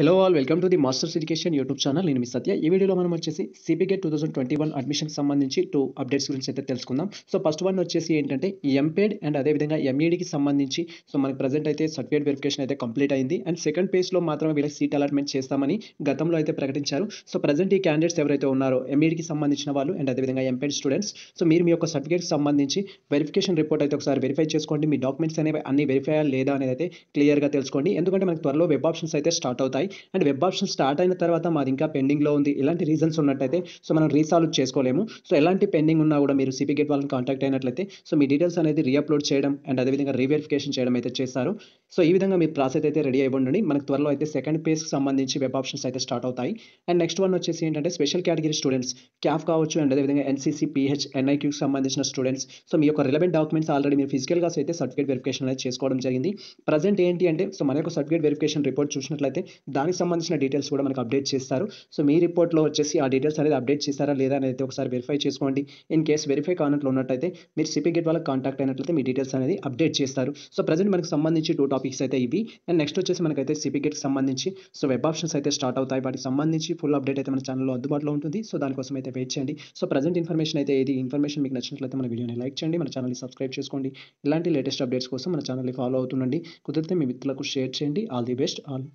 hello all welcome to the masters education YouTube channel నేను మీ సత్య ఈ వీడియోలో మనం వచ్చేసి CP gate two thousand twenty one admission సంబంధించి టూ అప్డేట్స్ గురించి అయితే తెలుసుకుందాం సో ఫస్ట్ వన్ వచ్చేసి ఏంటంటే ఎంపేడ్ అండ్ అదేవిధంగా ఎంఈడికి e సంబంధించి సో మనకి ప్రజెంట్ అయితే సర్టిఫికేట్ వెరిఫికేషన్ అయితే కంప్లీట్ అయింది అండ్ సెకండ్ పేజ్లో మాత్రమే వీళ్ళకి సీట్ అలాట్మెంట్ చేస్తామని గతంలో అయితే ప్రకటించారు సో ప్రజెంట్ ఈ క్యాండిడేట్స్ ఎవరైతే ఉన్నారో ఎంఈడికి e సంబంధించిన వాళ్ళు అండ్ అదేవిధంగా ఎంపేడ్ స్టూడెంట్స్ సో మీరు మీ యొక్క సర్టిఫికేట్కి సంబంధించి వెరిఫికేషన్ రిపోర్ట్ అయితే ఒకసారి వెరిఫై చేసుకోండి మీ డాక్యుమెంట్స్ అనేవి అన్ని వెరిఫై లేదా అనేది అయితే క్లియర్గా తెలుసుకోండి ఎందుకంటే మనకి త్వరలో వెబ్ ఆప్షన్స్ అయితే స్టార్ట్ అవుతాయి ఉన్నాయి అండ్ వెబ్ ఆప్షన్ స్టార్ట్ అయిన తర్వాత మాది ఇంకా పెండింగ్లో ఉంది ఇలాంటి రీజన్స్ ఉన్నట్టయితే సో మనం రీసాల్వ్ చేసుకోలేము సో ఎలాంటి పెండింగ్ ఉన్నా కూడా మీరు సిపి గేట్ వాళ్ళని కాంటాక్ట్ అయినట్లయితే సో మీ డీటెయిల్స్ అనేది రీఅప్లోడ్ చేయడం అండ్ అదేవిధంగా రీవెరిఫికేషన్ చేయడం అయితే చేస్తారు సో ఈ విధంగా మీ ప్రాసెస్ అయితే రెడీ ఉండండి మనకు త్వరలో అయితే సెకండ్ పేజ్కి సంబంధించి వెబ్ ఆప్షన్స్ అయితే స్టార్ట్ అవుతాయి అండ్ నెక్స్ట్ వన్ వచ్చేసి ఏంటంటే స్పెషల్ కేటగిరీ స్టూడెంట్స్ క్యాఫ్ కావచ్చు అండ్ అదేవిధంగా ఎన్సీసీ పిహెచ్ ఎన్ఐక్యూకి సంబంధించిన స్టూడెంట్స్ సో మీ యొక్క రిలవెంట్ డాక్యుమెంట్స్ ఆల్రెడీ మీరు ఫిజికల్గా అయితే సర్టిఫికేట్ వెరిఫికేషన్ అనేది చేసుకోవడం జరిగింది ప్రజెంట్ ఏంటి అంటే సో మన యొక్క సర్టిఫికేట్ వెరిఫికేషన్ రిపోర్ట్ చూసినట్లయితే దానికి సంబంధించిన డీటెయిల్స్ కూడా మనకు అప్డేట్ చేస్తారు సో మీ రిపోర్ట్లో వచ్చేసి ఆ డీటెయిల్స్ అనేది అప్డేట్ చేస్తారా లేదా అనేది ఒకసారి వెరిఫై చేసుకోండి ఇన్ కేస్ వెరిఫై కానట్లు ఉన్నట్టయితే మీరు సిపి గేట్ వాళ్ళకి కాంటాక్ట్ అయినట్లయితే మీ డీటెయిల్స్ అనేది అప్డేట్ చేస్తారు సో ప్రజెంట్ మనకు సంబంధించి టూ టాపిక్స్ అయితే ఇవి అండ్ నెక్స్ట్ వచ్చేసి మనకైతే సిపి గేట్కి సంబంధించి సో వెబ్ ఆప్షన్స్ అయితే స్టార్ట్ అవుతాయి వాటికి సంబంధించి ఫుల్ అప్డేట్ అయితే మన ఛానల్లో అందుబాటులో ఉంటుంది సో దానికోసం అయితే వెయిట్ చేయండి సో ప్రజెంట్ ఇన్ఫర్మేషన్ అయితే ఇది ఇన్ఫర్మేషన్ మీకు నచ్చినట్లయితే మన వీడియోని లైక్ చేయండి మన ఛానల్ని సబ్స్క్రైబ్ చేసుకోండి ఇలాంటి లేటెస్ట్ అప్డేట్స్ కోసం మన ఛానల్ని ఫాలో అవుతుండండి కుదిరితే మీ మిత్రులకు షేర్ చేయండి ఆల్ ది బెస్ట్ ఆల్